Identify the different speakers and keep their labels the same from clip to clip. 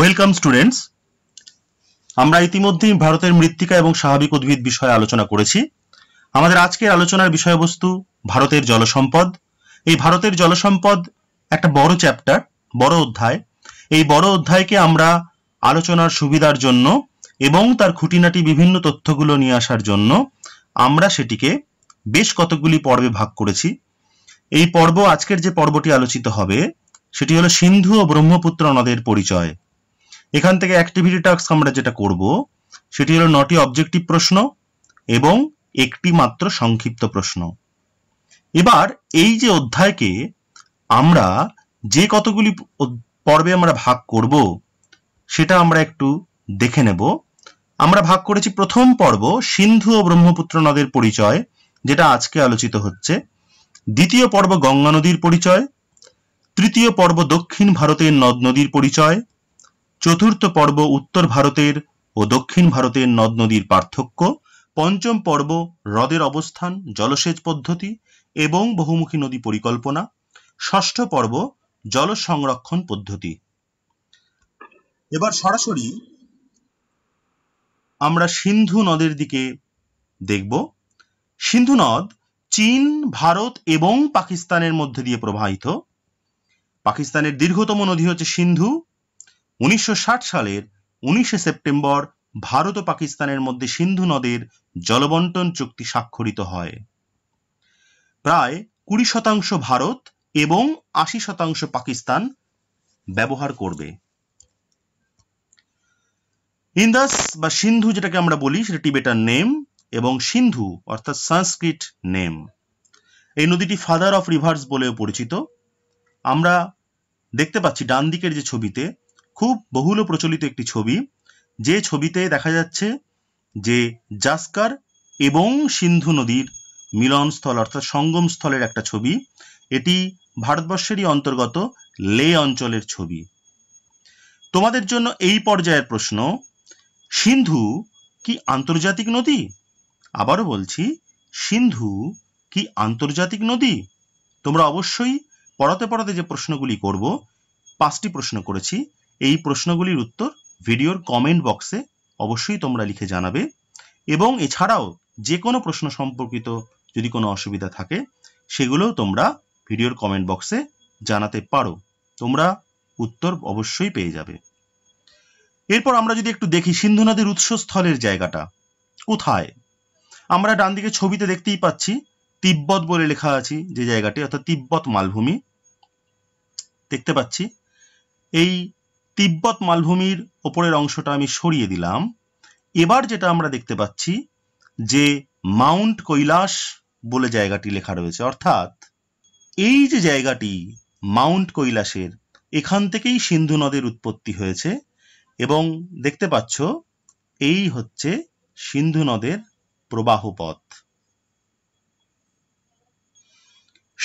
Speaker 1: welcome students আমরা ইতিমধ্যেই ভারতের মৃত্তিকা এবং স্বাভাবিক উদ্ভিদ বিষয়ে আলোচনা করেছি আমাদের আজকের আলোচনার বিষয়বস্তু ভারতের জলসম্পদ এই ভারতের জলসম্পদ একটা বড় চ্যাপ্টার বড় অধ্যায় এই বড় অধ্যায়কে আমরা আলোচনার সুবিধার জন্য এবং তার খুঁটিনাটি বিভিন্ন তথ্যগুলো নিয়ে আসার জন্য আমরা সেটিকে বেশ কতকগুলি পর্বে ভাগ করেছি এই পর্ব আজকের যে পর্বটি আলোচিত হবে সেটি হলো সিন্ধু ও ব্রহ্মপুত্র নদের পরিচয় এখান থেকে অ্যাক্টিভিটি টাস্ক আমরা যেটা করব সেটি হলো নটি অবজেক্টিভ প্রশ্ন এবং একটি মাত্র সংক্ষিপ্ত প্রশ্ন এবার এই যে অধ্যায়কে আমরা যে কতগুলি পর্বে আমরা ভাগ করব সেটা আমরা একটু দেখে নেব আমরা ভাগ করেছি প্রথম পর্ব সিন্ধু ও ব্রহ্মপুত্র নদের পরিচয় যেটা আজকে আলোচিত হচ্ছে দ্বিতীয় পর্ব গঙ্গা নদীর পরিচয় তৃতীয় পর্ব দক্ষিণ ভারতের নদ নদীর পরিচয় চতুর্থ পর্ব উত্তর ভারতের ও দক্ষিণ ভারতের নদ নদীর পার্থক্য পঞ্চম পর্ব হ্রদের অবস্থান জলসেচ পদ্ধতি এবং বহুমুখী নদী পরিকল্পনা ষষ্ঠ পর্ব জল সংরক্ষণ পদ্ধতি এবার সরাসরি আমরা সিন্ধু নদের দিকে দেখব সিন্ধু নদ চীন ভারত এবং পাকিস্তানের মধ্যে দিয়ে প্রবাহিত পাকিস্তানের দীর্ঘতম নদী হচ্ছে সিন্ধু উনিশশো সালের উনিশে সেপ্টেম্বর ভারত ও পাকিস্তানের মধ্যে সিন্ধু নদের জলবন্টন চুক্তি স্বাক্ষরিত হয় প্রায় কুড়ি শতাংশ ভারত এবং আশি শতাংশ পাকিস্তান ব্যবহার করবে ইন্দাস বা সিন্ধু যেটাকে আমরা বলি সেটা টিবেটার নেম এবং সিন্ধু অর্থাৎ সংস্কৃত নেম এই নদীটি ফাদার অফ রিভার্স বলেও পরিচিত আমরা দেখতে পাচ্ছি ডান দিকের যে ছবিতে খুব বহুল প্রচলিত একটি ছবি যে ছবিতে দেখা যাচ্ছে যে জাস্কার এবং সিন্ধু নদীর মিলনস্থল অর্থাৎ সঙ্গমস্থলের একটা ছবি এটি ভারতবর্ষেরই অন্তর্গত লে অঞ্চলের ছবি তোমাদের জন্য এই পর্যায়ের প্রশ্ন সিন্ধু কি আন্তর্জাতিক নদী আবারও বলছি সিন্ধু কি আন্তর্জাতিক নদী তোমরা অবশ্যই পড়াতে পড়াতে যে প্রশ্নগুলি করব পাঁচটি প্রশ্ন করেছি এই প্রশ্নগুলির উত্তর ভিডিওর কমেন্ট বক্সে অবশ্যই তোমরা লিখে জানাবে এবং এছাড়াও যে কোনো প্রশ্ন সম্পর্কিত যদি কোনো অসুবিধা থাকে সেগুলো তোমরা ভিডিওর কমেন্ট বক্সে জানাতে পারো তোমরা উত্তর অবশ্যই পেয়ে যাবে এরপর আমরা যদি একটু দেখি সিন্ধু নদীর উৎসস্থলের জায়গাটা কোথায় আমরা ডান দিকে ছবিতে দেখতেই পাচ্ছি তিব্বত বলে লেখা আছে যে জায়গাটি অর্থাৎ তিব্বত মালভূমি দেখতে পাচ্ছি এই তিব্বত মালভূমির ওপরের অংশটা আমি সরিয়ে দিলাম এবার যেটা আমরা দেখতে পাচ্ছি যে মাউন্ট কৈলাস বলে জায়গাটি লেখা রয়েছে অর্থাৎ এই যে জায়গাটি মাউন্ট কৈলাসের এখান থেকেই সিন্ধু নদের উৎপত্তি হয়েছে এবং দেখতে পাচ্ছ এই হচ্ছে সিন্ধু নদের প্রবাহ পথ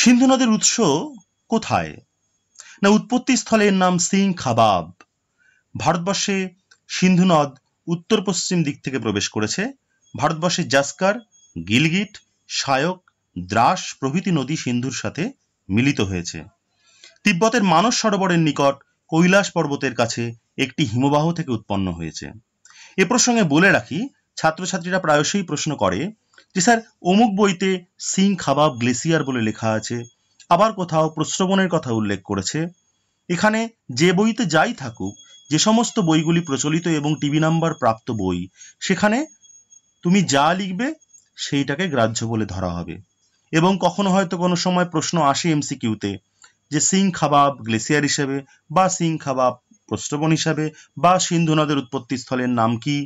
Speaker 1: সিন্ধু নদের উৎস কোথায় না উৎপত্তি স্থলের নাম সিং খাবাব ভারতবর্ষে সিন্ধু নদ উত্তর পশ্চিম দিক থেকে প্রবেশ করেছে ভারতবর্ষে জাস্কার গিলগিট সায়ক দ্রাস প্রভৃতি নদী সিন্ধুর সাথে মিলিত হয়েছে তিব্বতের মানস সরোবরের নিকট কৈলাস পর্বতের কাছে একটি হিমবাহ থেকে উৎপন্ন হয়েছে এ প্রসঙ্গে বলে রাখি ছাত্রছাত্রীরা প্রায়শই প্রশ্ন করে যে স্যার অমুক বইতে সিং খাবাব গ্লেসিয়ার বলে লেখা আছে আবার কোথাও প্রশ্রবণের কথা উল্লেখ করেছে এখানে যে বইতে যাই থাকুক যে সমস্ত বইগুলি প্রচলিত এবং টিভি নাম্বার প্রাপ্ত বই সেখানে তুমি যা লিখবে সেইটাকে গ্রাহ্য বলে ধরা হবে এবং কখনো হয়তো কোনো সময় প্রশ্ন আসে এমসিকিউতে যে সিং খাবাব গ্লেসিয়ার হিসেবে বা সিং খাবাব প্রশ্রবণ হিসাবে বা সিন্ধু নদের উৎপত্তিস্থলের নাম কি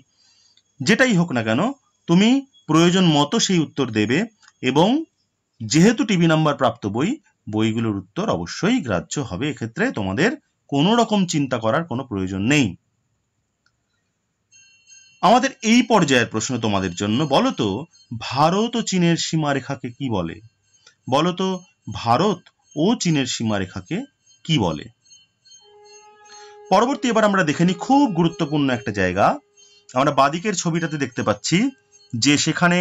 Speaker 1: যেটাই হোক না কেন তুমি প্রয়োজন মতো সেই উত্তর দেবে এবং যেহেতু টিভি নাম্বার প্রাপ্ত বই বইগুলোর উত্তর অবশ্যই গ্রাহ্য হবে এক্ষেত্রে তোমাদের কোনো রকম চিন্তা করার কোনো প্রয়োজন নেই আমাদের এই পর্যায়ের প্রশ্ন তোমাদের জন্য বলতো ভারত ও চীনের সীমারেখাকে কি বলে বলতো ভারত ও চীনের সীমারেখাকে কি বলে পরবর্তী এবার আমরা দেখে নিই খুব গুরুত্বপূর্ণ একটা জায়গা আমরা বাদিকের ছবিটাতে দেখতে পাচ্ছি যে সেখানে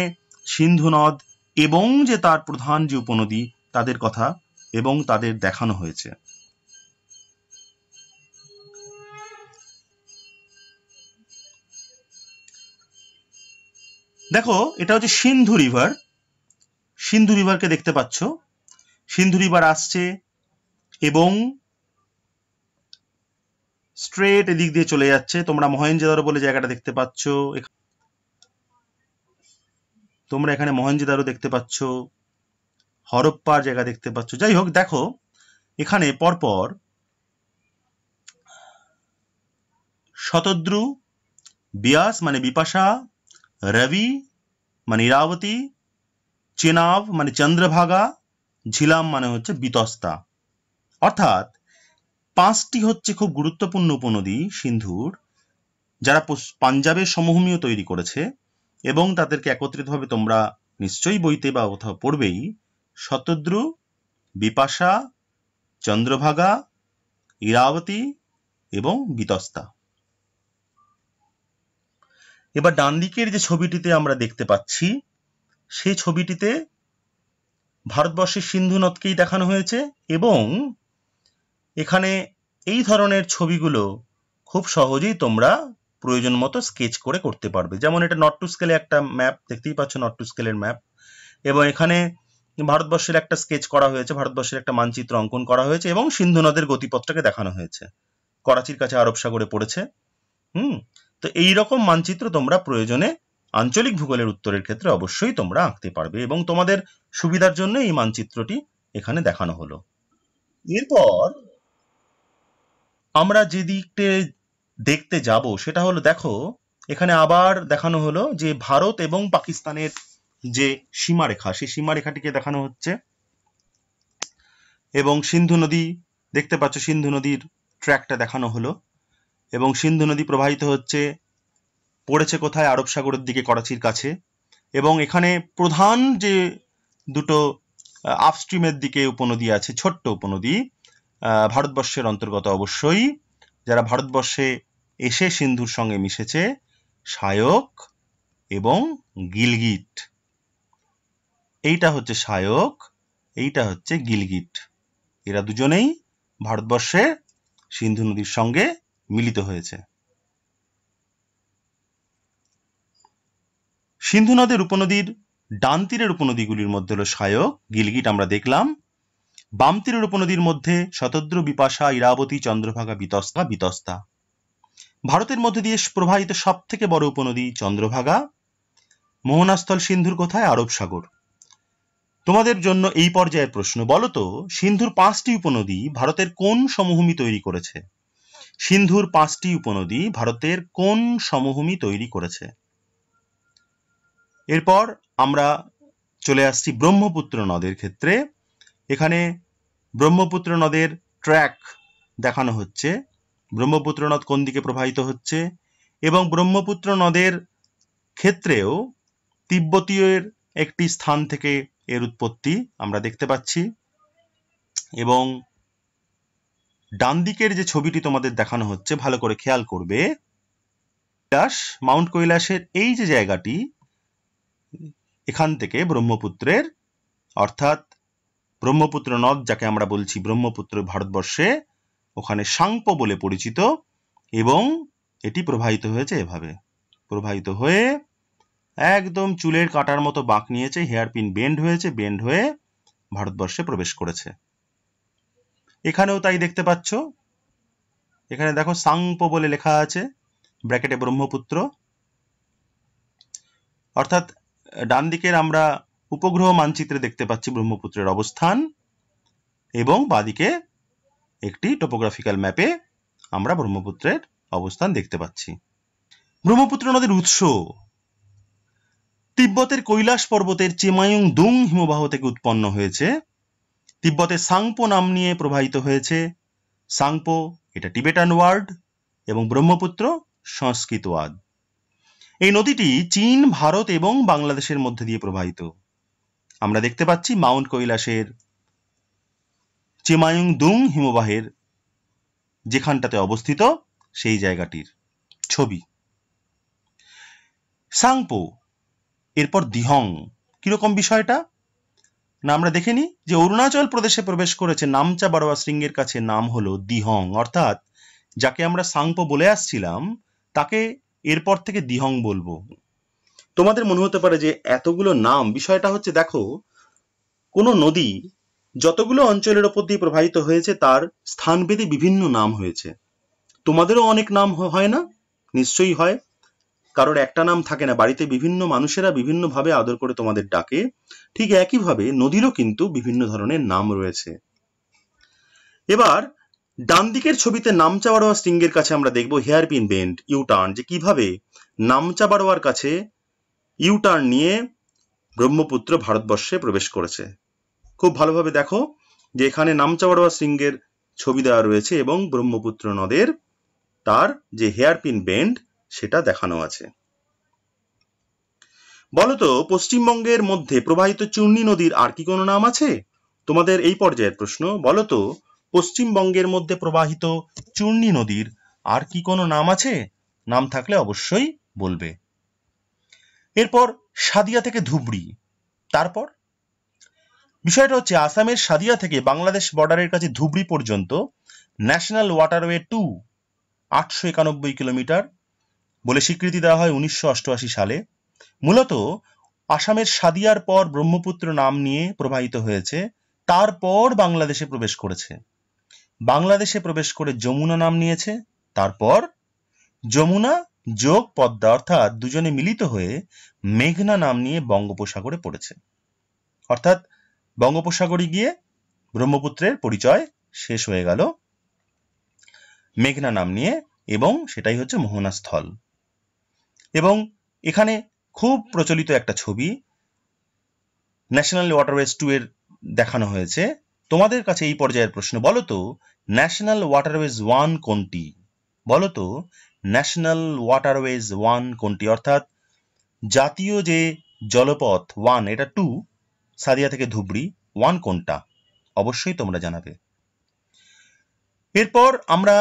Speaker 1: সিন্ধু নদ এবং যে তার প্রধান যে উপনদী তাদের কথা এবং তাদের দেখানো হয়েছে দেখো এটা হচ্ছে সিন্ধু রিভার সিন্ধু রিভারকে দেখতে পাচ্ছ সিন্ধু রিভার আসছে এবং স্ট্রেট এদিক দিয়ে চলে যাচ্ছে তোমরা মহেন্দ্র বলে জায়গাটা দেখতে পাচ্ছ তোমরা এখানে মহেঞ্জোদারো দেখতে পাচ্ছ হরপ্পার জায়গা দেখতে পাচ্ছ যাই হোক দেখো এখানে পরপর শতদ্রু বিয়াস মানে বিপাশা রবি মানে ইরাবতী চেনাব মানে চন্দ্রভাগা ঝিলাম মানে হচ্ছে বিতস্তা অর্থাৎ পাঁচটি হচ্ছে খুব গুরুত্বপূর্ণ উপনদী সিন্ধুর যারা পাঞ্জাবের সমভূমিও তৈরি করেছে এবং তাদেরকে একত্রিতভাবে তোমরা নিশ্চয়ই বইতে বা কোথাও পড়বেই শতদ্রু বিপাশা চন্দ্রভাগা ইরাবতী এবং বিতস্তা এবার ডান দিকের যে ছবিটিতে আমরা দেখতে পাচ্ছি সেই ছবিটিতে ভারতবর্ষের সিন্ধু নদকেই দেখানো হয়েছে এবং এখানে এই ধরনের ছবিগুলো খুব সহজেই তোমরা প্রয়োজন মতো স্কেচ করে করতে পারবে যেমন এটা নট টু স্কেলে একটা ম্যাপ দেখতেই পাচ্ছ নট টু স্কেলের ম্যাপ এবং এখানে ভারতবর্ষের একটা স্কেচ করা হয়েছে ভারতবর্ষের একটা মানচিত্র অঙ্কন করা হয়েছে এবং সিন্ধু নদের গতিপথটাকে দেখানো হয়েছে করাচির কাছে আরব সাগরে পড়েছে হুম তো এই রকম মানচিত্র তোমরা প্রয়োজনে আঞ্চলিক ভূগোলের উত্তরের ক্ষেত্রে অবশ্যই তোমরা আঁকতে পারবে এবং তোমাদের সুবিধার জন্য এই মানচিত্রটি এখানে দেখানো হলো এরপর আমরা যে দিকটে দেখতে যাব সেটা হলো দেখো এখানে আবার দেখানো হলো যে ভারত এবং পাকিস্তানের যে সীমারেখা সেই সীমারেখাটিকে দেখানো হচ্ছে এবং সিন্ধু নদী দেখতে পাচ্ছ সিন্ধু নদীর ট্র্যাকটা দেখানো হলো এবং সিন্ধু নদী প্রবাহিত হচ্ছে পড়েছে কোথায় আরব সাগরের দিকে করাচির কাছে এবং এখানে প্রধান যে দুটো আপস্ট্রিমের দিকে উপনদী আছে ছোট্ট উপনদী ভারতবর্ষের অন্তর্গত অবশ্যই যারা ভারতবর্ষে এসে সিন্ধুর সঙ্গে মিশেছে সায়ক এবং গিলগিট এইটা হচ্ছে সায়ক এইটা হচ্ছে গিলগিট এরা দুজনেই ভারতবর্ষে সিন্ধু নদীর সঙ্গে মিলিত হয়েছে সিন্ধু নদের উপনদীর ডান তীরের উপনদীগুলির মধ্যে হল সায়ক গিলগিট আমরা দেখলাম বাম তীরের উপনদীর মধ্যে শতদ্র বিপাশা ইরাবতী চন্দ্রভাগা বিতস্তা বিতস্তা ভারতের মধ্যে দিয়ে প্রবাহিত সব থেকে বড় উপনদী চন্দ্রভাগা মোহনাস্থল সিন্ধুর কোথায় আরব সাগর তোমাদের জন্য এই পর্যায়ের প্রশ্ন বলতো সিন্ধুর পাঁচটি উপনদী ভারতের কোন সমভূমি তৈরি করেছে সিন্ধুর পাঁচটি উপনদী ভারতের কোন সমভূমি তৈরি করেছে এরপর আমরা চলে আসছি ব্রহ্মপুত্র নদের ক্ষেত্রে এখানে ব্রহ্মপুত্র নদের ট্র্যাক দেখানো হচ্ছে ব্রহ্মপুত্র নদ কোন দিকে প্রবাহিত হচ্ছে এবং ব্রহ্মপুত্র নদের ক্ষেত্রেও তিব্বতীয়ের একটি স্থান থেকে এর উৎপত্তি আমরা দেখতে পাচ্ছি এবং ডান দিকের যে ছবিটি তোমাদের দেখানো হচ্ছে ভালো করে খেয়াল করবে কৈলাস মাউন্ট কৈলাসের এই যে জায়গাটি এখান থেকে ব্রহ্মপুত্রের অর্থাৎ ব্রহ্মপুত্র নদ যাকে আমরা বলছি ব্রহ্মপুত্র ভারতবর্ষে ওখানে সাংপ বলে পরিচিত এবং এটি প্রবাহিত হয়েছে এভাবে প্রবাহিত হয়ে একদম চুলের কাটার মতো বাঁক নিয়েছে হেয়ারপিন বেন্ড হয়েছে বেন্ড হয়ে ভারতবর্ষে প্রবেশ করেছে এখানেও তাই দেখতে পাচ্ছ এখানে দেখো সাংপ বলে লেখা আছে ব্র্যাকেটে ব্রহ্মপুত্র অর্থাৎ ডান দিকের আমরা উপগ্রহ মানচিত্রে দেখতে পাচ্ছি ব্রহ্মপুত্রের অবস্থান এবং বাদিকে একটি টোপোগ্রাফিক্যাল ম্যাপে আমরা ব্রহ্মপুত্রের অবস্থান দেখতে পাচ্ছি ব্রহ্মপুত্র নদীর উৎস তিব্বতের কৈলাস পর্বতের চেমায়ুং দুং হিমবাহ থেকে উৎপন্ন হয়েছে তিব্বতে সাংপো নাম নিয়ে প্রবাহিত হয়েছে সাংপো এটা টিবেটান ওয়ার্ড এবং ব্রহ্মপুত্র সংস্কৃত ওয়াদ এই নদীটি চীন ভারত এবং বাংলাদেশের মধ্যে দিয়ে প্রবাহিত আমরা দেখতে পাচ্ছি মাউন্ট কৈলাসের চেমায়ুং দুং হিমবাহের যেখানটাতে অবস্থিত সেই জায়গাটির ছবি সাংপো এরপর দিহং কিরকম বিষয়টা না আমরা দেখে নিই যে অরুণাচল প্রদেশে প্রবেশ করেছে নামচা বারোয়া শৃঙ্গের কাছে নাম হলো দিহং অর্থাৎ যাকে আমরা সাংপো বলে আসছিলাম তাকে এরপর থেকে দিহং বলবো তোমাদের মনে হতে পারে যে এতগুলো নাম বিষয়টা হচ্ছে দেখো কোনো নদী যতগুলো অঞ্চলের ওপর দিয়ে প্রবাহিত হয়েছে তার স্থানভেদে বিভিন্ন নাম হয়েছে তোমাদেরও অনেক নাম হয় না নিশ্চয়ই হয় কারোর একটা নাম থাকে না বাড়িতে বিভিন্ন মানুষেরা বিভিন্নভাবে আদর করে তোমাদের ডাকে ঠিক একইভাবে নদীরও কিন্তু বিভিন্ন ধরনের নাম রয়েছে এবার ডান দিকের ছবিতে নামচাবাড়োয়া স্ট্রিঙ্গের কাছে আমরা দেখব হেয়ার পিন বেন্ড ইউটার্ন যে কিভাবে নামচাবাড়োয়ার কাছে ইউটার্ন নিয়ে ব্রহ্মপুত্র ভারতবর্ষে প্রবেশ করেছে খুব ভালোভাবে দেখো যে এখানে নামচাওয়াড়া সিংহের ছবি দেওয়া রয়েছে এবং ব্রহ্মপুত্র নদের তার যে হেয়ারপিন বেন্ড সেটা দেখানো আছে বলতো পশ্চিমবঙ্গের মধ্যে প্রবাহিত চূর্ণী নদীর আর কি কোনো নাম আছে তোমাদের এই পর্যায়ের প্রশ্ন বলতো পশ্চিমবঙ্গের মধ্যে প্রবাহিত চূর্ণী নদীর আর কি কোনো নাম আছে নাম থাকলে অবশ্যই বলবে এরপর সাদিয়া থেকে ধুবড়ি তারপর বিষয়টা হচ্ছে আসামের সাদিয়া থেকে বাংলাদেশ বর্ডারের কাছে ধুবড়ি পর্যন্ত ন্যাশনাল ওয়াটারওয়ে টু আটশো একানব্বই কিলোমিটার বলে স্বীকৃতি দেওয়া হয় উনিশশো অষ্টআশি সালে মূলত আসামের সাদিয়ার পর ব্রহ্মপুত্র নাম নিয়ে প্রবাহিত হয়েছে তারপর বাংলাদেশে প্রবেশ করেছে বাংলাদেশে প্রবেশ করে যমুনা নাম নিয়েছে তারপর যমুনা যোগ পদ্মা অর্থাৎ দুজনে মিলিত হয়ে মেঘনা নাম নিয়ে বঙ্গোপসাগরে পড়েছে অর্থাৎ বঙ্গোপসাগরে গিয়ে ব্রহ্মপুত্রের পরিচয় শেষ হয়ে গেল মেঘনা নাম নিয়ে এবং সেটাই হচ্ছে মোহনা স্থল এবং এখানে খুব প্রচলিত একটা ছবি ন্যাশনাল ওয়াটারওয়েজ টু এর দেখানো হয়েছে তোমাদের কাছে এই পর্যায়ের প্রশ্ন বলো তো ন্যাশনাল ওয়াটারওয়েজ ওয়ান কোনটি বলো তো ন্যাশনাল ওয়াটারওয়েজ ওয়ান কোনটি অর্থাৎ জাতীয় যে জলপথ ওয়ান এটা টু সাদিয়া থেকে ধুবড়ি ওয়ান কোনটা অবশ্যই তোমরা জানাবে এরপর আমরা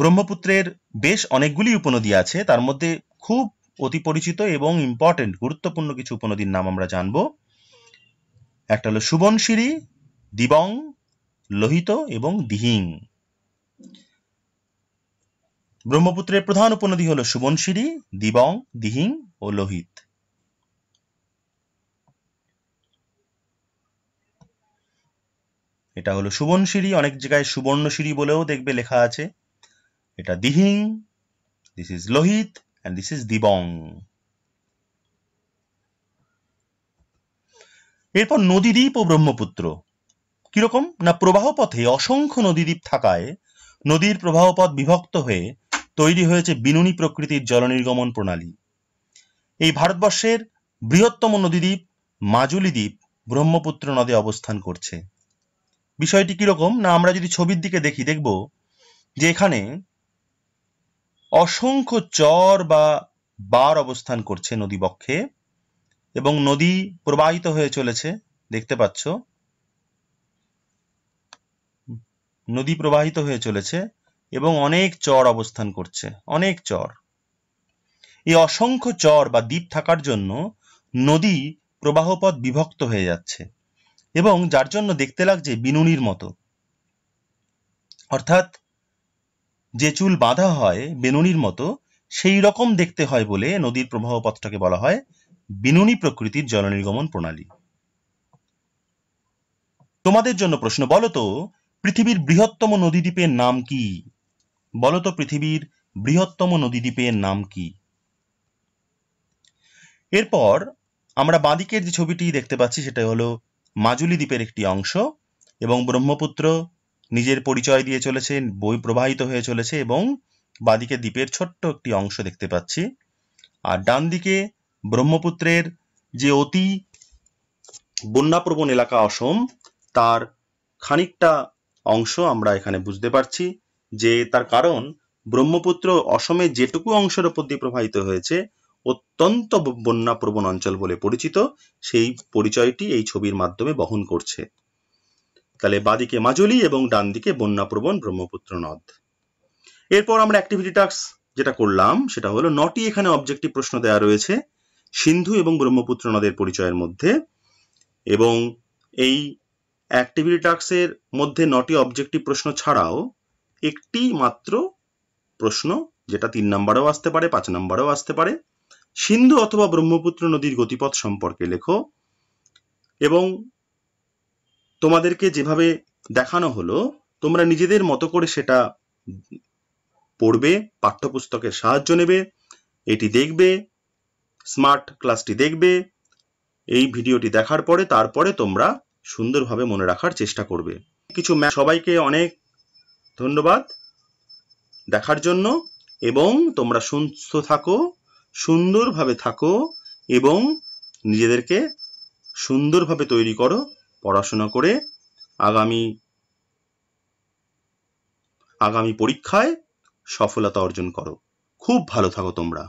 Speaker 1: ব্রহ্মপুত্রের বেশ অনেকগুলি উপনদী আছে তার মধ্যে খুব অতি পরিচিত এবং ইম্পর্টেন্ট গুরুত্বপূর্ণ কিছু উপনদীর নাম আমরা জানব একটা হলো সুবনশিরি দিবং লোহিত এবং দিহিং ব্রহ্মপুত্রের প্রধান উপনদী হল সুবনশিরি দিবং দিহিং ও লোহিত এটা হলো সুবনশিরি অনেক জায়গায় সুবর্ণশিরি বলেও দেখবে লেখা আছে এটা Dihing this is Lohit and this is Dibang এরপর নদীদ্বীপ ও ব্রহ্মপুত্র কিরকম না প্রবাহ পথে অসংখ্য নদীদ্বীপ থাকায় নদীর প্রবাহ পথ বিভক্ত হয়ে তৈরি হয়েছে বিনুনি প্রকৃতির জলনির্গমন প্রণালী এই ভারতবর্ষের বৃহত্তম নদীদ্বীপ মাজুলি দ্বীপ ব্রহ্মপুত্র নদে অবস্থান করছে বিষয়টি কিরকম না আমরা যদি ছবির দিকে দেখি দেখব যে এখানে অসংখ্য চর বা বার অবস্থান করছে নদী বক্ষে এবং নদী প্রবাহিত হয়ে চলেছে দেখতে পাচ্ছ নদী প্রবাহিত হয়ে চলেছে এবং অনেক চর অবস্থান করছে অনেক চর এই অসংখ্য চর বা দ্বীপ থাকার জন্য নদী প্রবাহপথ বিভক্ত হয়ে যাচ্ছে এবং যার জন্য দেখতে লাগছে বিনুনির মতো অর্থাৎ যে চুল বাঁধা হয় বেনুনির মতো সেই রকম দেখতে হয় বলে নদীর প্রবাহ পথটাকে বলা হয় বিনুনি প্রকৃতির জলনির্গমন প্রণালী তোমাদের জন্য প্রশ্ন বলতো পৃথিবীর বৃহত্তম নদীদ্বীপের নাম কি বলতো পৃথিবীর বৃহত্তম নদীদ্বীপের নাম কি এরপর আমরা বাঁদিকের যে ছবিটি দেখতে পাচ্ছি সেটা হলো মাজুলি দ্বীপের একটি অংশ এবং ব্রহ্মপুত্র নিজের পরিচয় দিয়ে চলেছে বই প্রবাহিত হয়ে চলেছে এবং বাঁদিকে দ্বীপের ছোট্ট একটি অংশ দেখতে পাচ্ছি আর ডান দিকে ব্রহ্মপুত্রের যে অতি বন্যাপ্রবণ এলাকা অসম তার খানিকটা অংশ আমরা এখানে বুঝতে পারছি যে তার কারণ ব্রহ্মপুত্র অসমে যেটুকু অংশের ওপর দিয়ে প্রবাহিত হয়েছে অত্যন্ত বন্যাপ্রবণ অঞ্চল বলে পরিচিত সেই পরিচয়টি এই ছবির মাধ্যমে বহন করছে তাহলে বাদিকে মাজুলি এবং ডান দিকে বন্যাপ্রবণ ব্রহ্মপুত্র নদ এরপর আমরা অ্যাক্টিভিটি টাস্ক যেটা করলাম সেটা হলো নটি এখানে অবজেক্টিভ প্রশ্ন দেওয়া রয়েছে সিন্ধু এবং ব্রহ্মপুত্র নদের পরিচয়ের মধ্যে এবং এই অ্যাক্টিভিটি টাস্কের মধ্যে নটি অবজেক্টিভ প্রশ্ন ছাড়াও একটি মাত্র প্রশ্ন যেটা তিন নম্বরেও আসতে পারে পাঁচ নম্বরেও আসতে পারে সিন্ধু অথবা ব্রহ্মপুত্র নদীর গতিপথ সম্পর্কে লেখো এবং তোমাদেরকে যেভাবে দেখানো হলো তোমরা নিজেদের মতো করে সেটা পড়বে পাঠ্যপুস্তকের সাহায্য নেবে এটি দেখবে স্মার্ট ক্লাসটি দেখবে এই ভিডিওটি দেখার পরে তারপরে তোমরা সুন্দরভাবে মনে রাখার চেষ্টা করবে কিছু ম্যাথ সবাইকে অনেক ধন্যবাদ দেখার জন্য এবং তোমরা সুস্থ থাকো সুন্দরভাবে থাকো এবং নিজেদেরকে সুন্দরভাবে তৈরি করো পড়াশোনা করে আগামী আগামী পরীক্ষায় সফলতা অর্জন করো খুব ভালো থাকো তোমরা